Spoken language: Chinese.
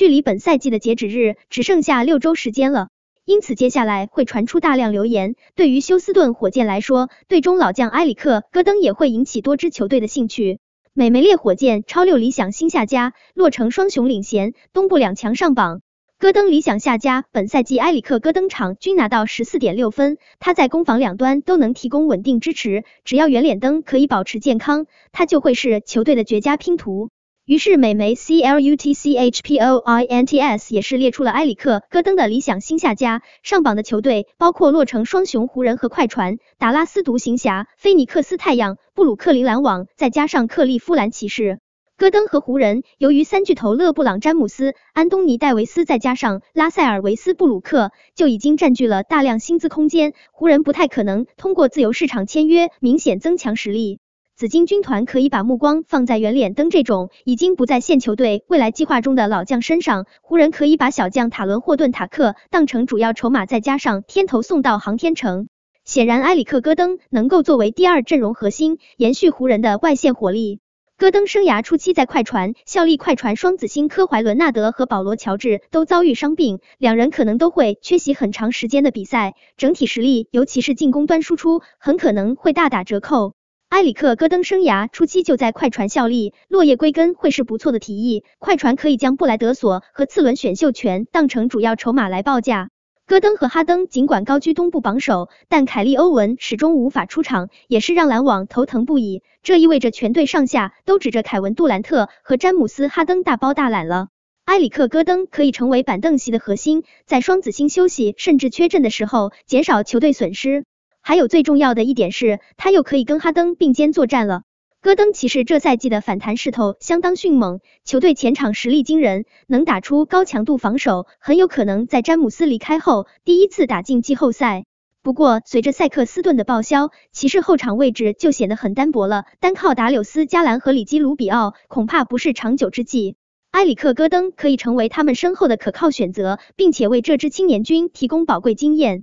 距离本赛季的截止日只剩下六周时间了，因此接下来会传出大量流言。对于休斯顿火箭来说，队中老将埃里克·戈登也会引起多支球队的兴趣。美媒列火箭超六理想新下家，落成双雄领衔，东部两强上榜。戈登理想下家，本赛季埃里克·戈登场均拿到十四点六分，他在攻防两端都能提供稳定支持。只要圆脸灯可以保持健康，他就会是球队的绝佳拼图。于是，美媒 C L U T C H P O I N T S 也是列出了埃里克·戈登的理想新下家。上榜的球队包括洛城双雄湖人和快船、达拉斯独行侠、菲尼克斯太阳、布鲁克林篮网，再加上克利夫兰骑士。戈登和湖人由于三巨头勒布朗·詹姆斯、安东尼·戴维斯，再加上拉塞尔·维斯布鲁克，就已经占据了大量薪资空间，湖人不太可能通过自由市场签约明显增强实力。紫金军团可以把目光放在圆脸灯这种已经不在现球队未来计划中的老将身上，湖人可以把小将塔伦霍顿塔克当成主要筹码，再加上天头送到航天城。显然，埃里克戈登能够作为第二阵容核心，延续湖人的外线火力。戈登生涯初期在快船效力，快船双子星科怀伦纳德和保罗乔治都遭遇伤病，两人可能都会缺席很长时间的比赛，整体实力尤其是进攻端输出很可能会大打折扣。埃里克·戈登生涯初期就在快船效力，落叶归根会是不错的提议。快船可以将布莱德索和次轮选秀权当成主要筹码来报价。戈登和哈登尽管高居东部榜首，但凯利·欧文始终无法出场，也是让篮网头疼不已。这意味着全队上下都指着凯文·杜兰特和詹姆斯·哈登大包大揽了。埃里克·戈登可以成为板凳席的核心，在双子星休息甚至缺阵的时候，减少球队损失。还有最重要的一点是，他又可以跟哈登并肩作战了。戈登，骑士这赛季的反弹势头相当迅猛，球队前场实力惊人，能打出高强度防守，很有可能在詹姆斯离开后第一次打进季后赛。不过，随着塞克斯顿的报销，骑士后场位置就显得很单薄了。单靠达柳斯·加兰和里基·卢比奥恐怕不是长久之计。埃里克·戈登可以成为他们身后的可靠选择，并且为这支青年军提供宝贵经验。